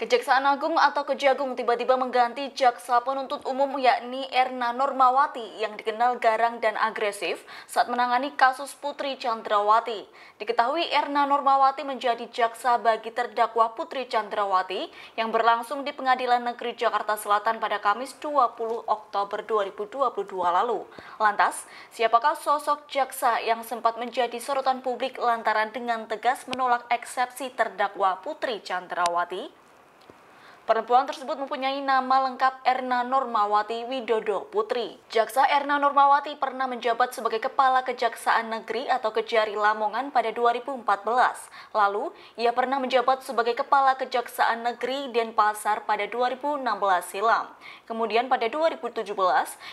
Kejaksaan Agung atau Kejagung tiba-tiba mengganti jaksa penuntut umum yakni Erna Normawati yang dikenal garang dan agresif saat menangani kasus Putri Chandrawati. Diketahui Erna Normawati menjadi jaksa bagi terdakwa Putri Chandrawati yang berlangsung di Pengadilan Negeri Jakarta Selatan pada Kamis 20 Oktober 2022 lalu. Lantas, siapakah sosok jaksa yang sempat menjadi sorotan publik lantaran dengan tegas menolak eksepsi terdakwa Putri Chandrawati? Perempuan tersebut mempunyai nama lengkap Erna Normawati Widodo Putri. Jaksa Erna Normawati pernah menjabat sebagai Kepala Kejaksaan Negeri atau Kejari Lamongan pada 2014. Lalu, ia pernah menjabat sebagai Kepala Kejaksaan Negeri Denpasar pada 2016 silam. Kemudian pada 2017,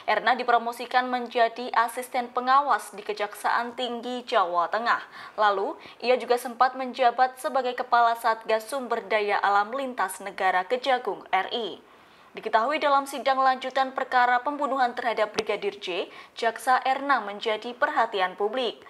Erna dipromosikan menjadi asisten pengawas di Kejaksaan Tinggi Jawa Tengah. Lalu, ia juga sempat menjabat sebagai Kepala Satgas Sumber Daya Alam Lintas Negara Kejaksaan Kejagung RI. Diketahui dalam sidang lanjutan perkara pembunuhan terhadap Brigadir J, Jaksa Erna menjadi perhatian publik.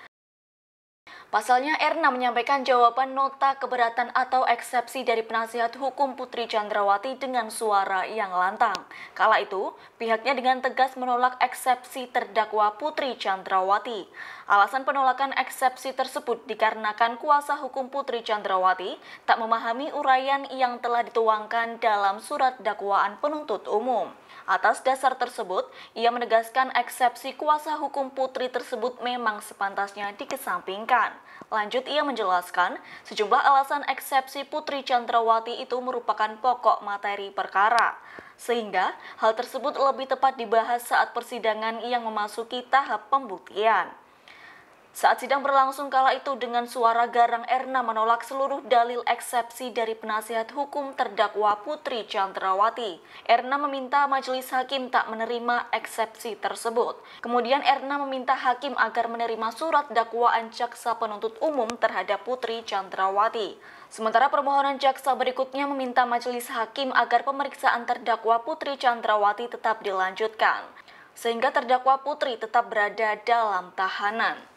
Pasalnya, Erna menyampaikan jawaban nota keberatan atau eksepsi dari penasihat hukum Putri Chandrawati dengan suara yang lantang. Kala itu, pihaknya dengan tegas menolak eksepsi terdakwa Putri Chandrawati. Alasan penolakan eksepsi tersebut dikarenakan kuasa hukum Putri Chandrawati tak memahami uraian yang telah dituangkan dalam surat dakwaan penuntut umum. Atas dasar tersebut, ia menegaskan eksepsi kuasa hukum putri tersebut memang sepantasnya dikesampingkan. Lanjut ia menjelaskan, sejumlah alasan eksepsi Putri Chandrawati itu merupakan pokok materi perkara. Sehingga hal tersebut lebih tepat dibahas saat persidangan yang memasuki tahap pembuktian. Saat sidang berlangsung kala itu dengan suara garang Erna menolak seluruh dalil eksepsi dari penasihat hukum terdakwa Putri Chandrawati. Erna meminta majelis hakim tak menerima eksepsi tersebut. Kemudian Erna meminta hakim agar menerima surat dakwaan jaksa penuntut umum terhadap Putri Chandrawati. Sementara permohonan jaksa berikutnya meminta majelis hakim agar pemeriksaan terdakwa Putri Chandrawati tetap dilanjutkan sehingga terdakwa Putri tetap berada dalam tahanan.